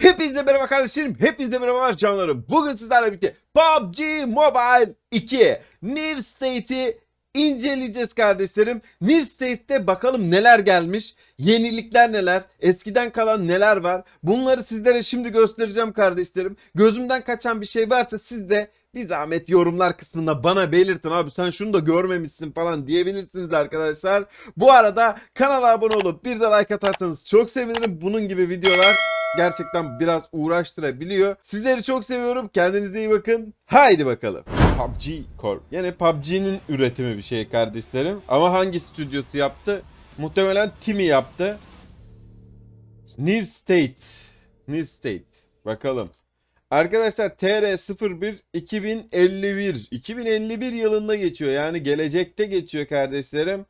Hepinize merhaba kardeşlerim, hepinize merhabalar canlarım. Bugün sizlerle birlikte PUBG Mobile 2 New State'i inceleyeceğiz kardeşlerim. New State'te bakalım neler gelmiş, yenilikler neler, eskiden kalan neler var. Bunları sizlere şimdi göstereceğim kardeşlerim. Gözümden kaçan bir şey varsa siz de bir zahmet yorumlar kısmında bana belirtin abi sen şunu da görmemişsin falan diyebilirsiniz arkadaşlar. Bu arada kanala abone olup bir de like atarsanız çok sevinirim. Bunun gibi videolar gerçekten biraz uğraştırabiliyor. Sizleri çok seviyorum. Kendinize iyi bakın. Haydi bakalım. PUBG Corp. Yani PUBG'nin üretimi bir şey kardeşlerim. Ama hangi stüdyosu yaptı? Muhtemelen Timi yaptı. New State. New State. Bakalım. Arkadaşlar TR01 2051. 2051 yılında geçiyor. Yani gelecekte geçiyor kardeşlerim.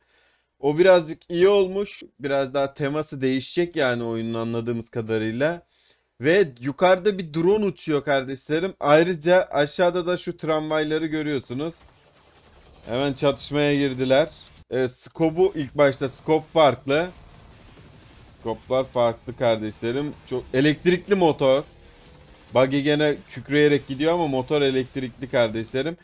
O birazcık iyi olmuş. Biraz daha teması değişecek yani oyunun anladığımız kadarıyla. Ve yukarıda bir drone uçuyor kardeşlerim. Ayrıca aşağıda da şu tramvayları görüyorsunuz. Hemen çatışmaya girdiler. E, ee, skobu ilk başta skop farklı. Skoplar farklı kardeşlerim. Çok elektrikli motor. Buggy gene kükreyerek gidiyor ama motor elektrikli kardeşlerim.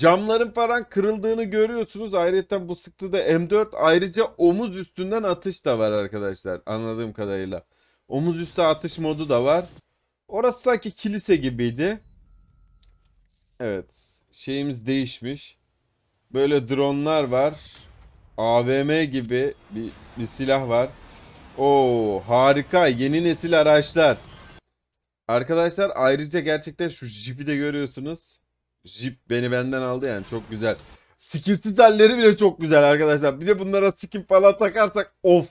Camların falan kırıldığını görüyorsunuz. Ayrıca bu sıktı da M4 ayrıca omuz üstünden atış da var arkadaşlar anladığım kadarıyla. Omuz üstü atış modu da var. Orası sanki kilise gibiydi. Evet. Şeyimiz değişmiş. Böyle dronlar var. AVM gibi bir, bir silah var. Oo harika yeni nesil araçlar. Arkadaşlar ayrıca gerçekten şu jipi de görüyorsunuz. Jeep beni benden aldı yani çok güzel. Skinsiz halleri bile çok güzel arkadaşlar. Bir de bunlara skin falan takarsak of.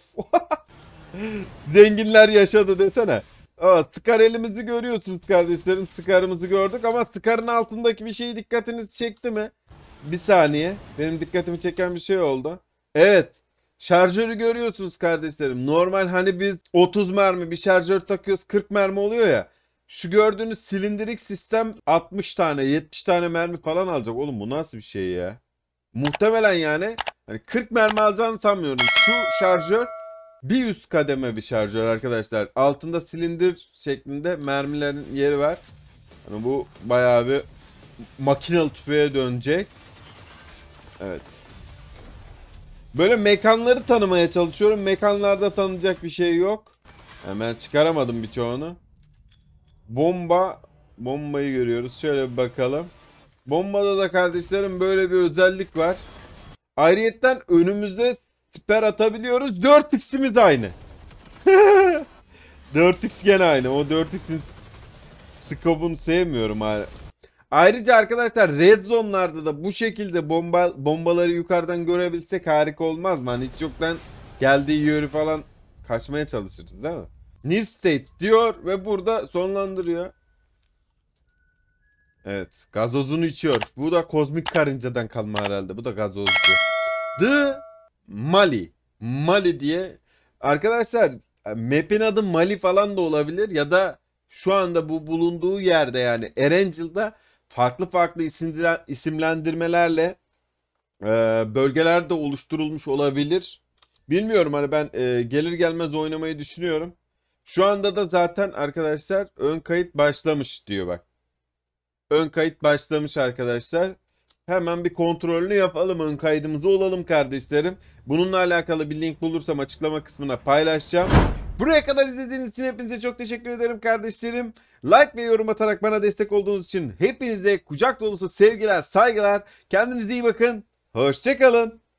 Zenginler yaşadı desene. Aa, Scar elimizi görüyorsunuz kardeşlerim. Scar'ımızı gördük ama Scar'ın altındaki bir şeyi dikkatinizi çekti mi? Bir saniye. Benim dikkatimi çeken bir şey oldu. Evet. Şarjörü görüyorsunuz kardeşlerim. Normal hani biz 30 mermi bir şarjör takıyoruz 40 mermi oluyor ya. Şu gördüğünüz silindirik sistem 60 tane 70 tane mermi falan alacak. Oğlum bu nasıl bir şey ya? Muhtemelen yani hani 40 mermi alacağını sanmıyorum. Şu şarjör bir üst kademe bir şarjör arkadaşlar. Altında silindir şeklinde mermilerin yeri var. Hani bu bayağı bir makinalı tüfeğe dönecek. Evet. Böyle mekanları tanımaya çalışıyorum. Mekanlarda tanınacak bir şey yok. Hemen çıkaramadım birçoğunu. Bomba. Bombayı görüyoruz. Şöyle bir bakalım. Bombada da kardeşlerim böyle bir özellik var. Ayrıyetten önümüzde siper atabiliyoruz. 4x'imiz aynı. 4x gene aynı. O 4x'in skobunu sevmiyorum abi. Ayrıca arkadaşlar red zone'larda da bu şekilde bomba, bombaları yukarıdan görebilsek harika olmaz mı? Hani hiç yoktan geldiği yörü falan kaçmaya çalışırız değil mi? New state diyor ve burada sonlandırıyor. Evet. Gazozunu içiyor. Bu da kozmik karıncadan kalma herhalde. Bu da gazozcu. The Mali. Mali diye. Arkadaşlar map'in adı Mali falan da olabilir ya da şu anda bu bulunduğu yerde yani Erangel'da farklı farklı isimlendirmelerle e, bölgeler de oluşturulmuş olabilir. Bilmiyorum hani ben e, gelir gelmez oynamayı düşünüyorum. Şu anda da zaten arkadaşlar ön kayıt başlamış diyor bak. Ön kayıt başlamış arkadaşlar. Hemen bir kontrolünü yapalım. Ön kaydımızı olalım kardeşlerim. Bununla alakalı bir link bulursam açıklama kısmına paylaşacağım. Buraya kadar izlediğiniz için hepinize çok teşekkür ederim kardeşlerim. Like ve yorum atarak bana destek olduğunuz için hepinize kucak dolusu sevgiler, saygılar. Kendinize iyi bakın. Hoşçakalın.